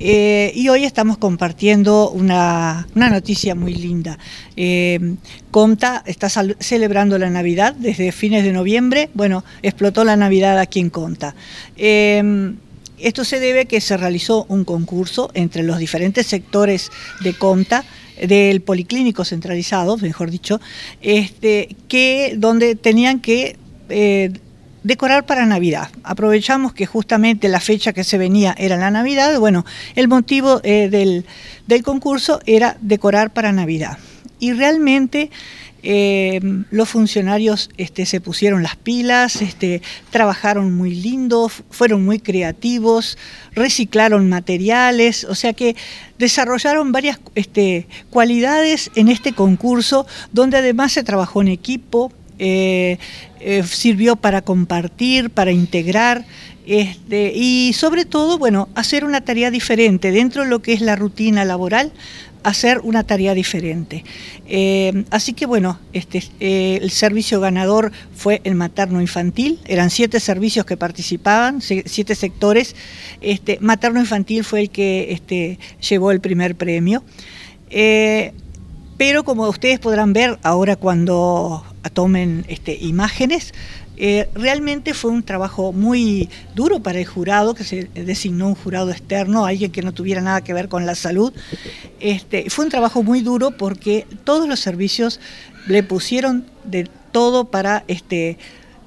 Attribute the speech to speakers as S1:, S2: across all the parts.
S1: Eh, y hoy estamos compartiendo una, noticia muy linda. Eh, Comta está celebrando la Navidad desde fines de noviembre. Bueno, explotó la Navidad aquí en Comta. Eh, esto se debe a que se realizó un concurso entre los diferentes sectores de Comta del policlínico centralizado, mejor dicho, este, que donde tenían que eh, decorar para Navidad. Aprovechamos que justamente la fecha que se venía era la Navidad. Bueno, el motivo eh, del, concurso era decorar para Navidad. Y realmente eh, los funcionarios este, se pusieron las pilas, este, trabajaron muy lindos, fueron muy creativos, reciclaron materiales, o sea que desarrollaron varias este, cualidades en este concurso, donde además se trabajó en equipo, eh, eh, sirvió para compartir, para integrar este, y sobre todo, bueno, hacer una tarea diferente dentro de lo que es la rutina laboral hacer una tarea diferente. Eh, así que bueno, este, el servicio ganador fue el materno infantil, eran siete servicios que participaban, siete sectores. Este, materno infantil fue el que este, llevó el primer premio. pero como ustedes podrán ver ahora cuando tomen este, imágenes. Eh, realmente fue un trabajo muy duro para el jurado, que se designó un jurado externo, alguien que no tuviera nada que ver con la salud. Este, fue un trabajo muy duro porque todos los servicios le pusieron de todo para este,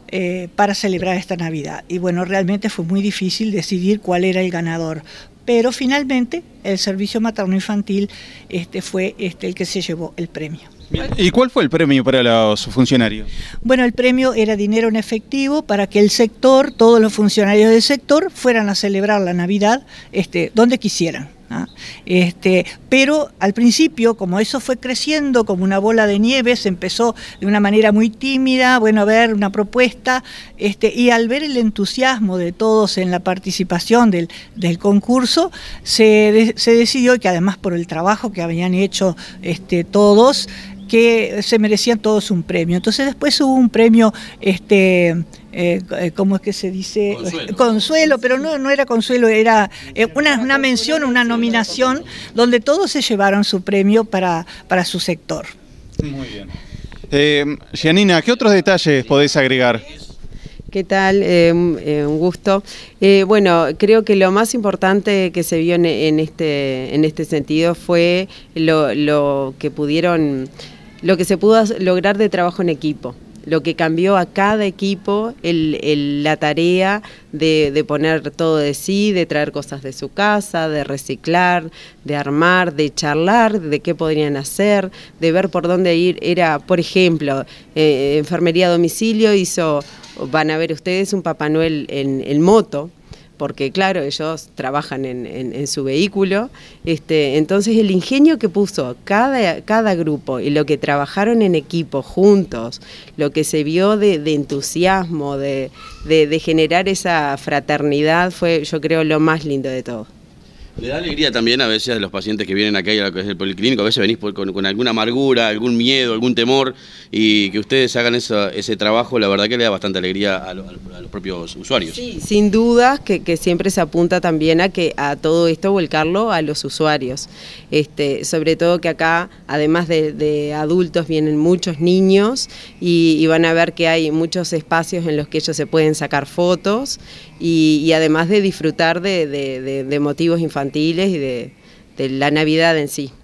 S1: eh, para celebrar esta Navidad. Y bueno, realmente fue muy difícil decidir cuál era el ganador. Pero finalmente el servicio materno infantil este, fue este, el que se llevó el premio. ¿Y cuál fue el premio para los funcionarios? Bueno, el premio era dinero en efectivo para que el sector, todos los funcionarios del sector, fueran a celebrar la Navidad este, donde quisieran. ¿ah? Este, pero al principio, como eso fue creciendo como una bola de nieve, se empezó de una manera muy tímida, bueno, a ver una propuesta, este, y al ver el entusiasmo de todos en la participación del, concurso, se, se, decidió, que además por el trabajo que habían hecho este, todos, que se merecían todos un premio. Entonces después hubo un premio, este, eh, eh, ¿cómo es que se dice? Consuelo, pero no, era consuelo, era eh, una, mención, una nominación, donde todos se llevaron su premio para, para su sector. Muy bien. Gianina, ¿qué otros detalles podés agregar?
S2: ¿Qué tal? un gusto. bueno, creo que lo más importante que se vio en, en este, en este sentido fue lo, lo que pudieron lo que se pudo lograr de trabajo en equipo lo que cambió a cada equipo la tarea de, poner todo de sí, de traer cosas de su casa, de reciclar, de armar, de charlar, de qué podrían hacer, de ver por dónde ir. Era, por ejemplo, eh, Enfermería a Domicilio hizo, van a ver ustedes, un Papá Noel en, en moto, porque claro, ellos trabajan en, su vehículo. Este, entonces el ingenio que puso cada, grupo y lo que trabajaron en equipo juntos, lo que se vio de, entusiasmo, de generar esa fraternidad, fue yo creo lo más lindo de todo. Le da alegría también a veces a los pacientes que vienen acá y a lo que es el policlínico, a veces venís con, alguna amargura, algún miedo, algún temor, y que ustedes hagan ese trabajo, la verdad que le da bastante alegría a, los propios usuarios. Sí, sin duda que, siempre se apunta también a que a todo esto volcarlo a los usuarios. Este, sobre todo que acá, además de, adultos, vienen muchos niños y, van a ver que hay muchos espacios en los que ellos se pueden sacar fotos y, además de disfrutar de, de motivos infantiles infantiles y de, de la Navidad en sí.